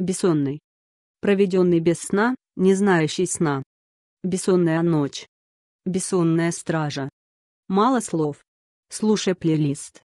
Бессонный. Проведенный без сна, не знающий сна. Бессонная ночь. Бессонная стража. Мало слов. Слушай плейлист.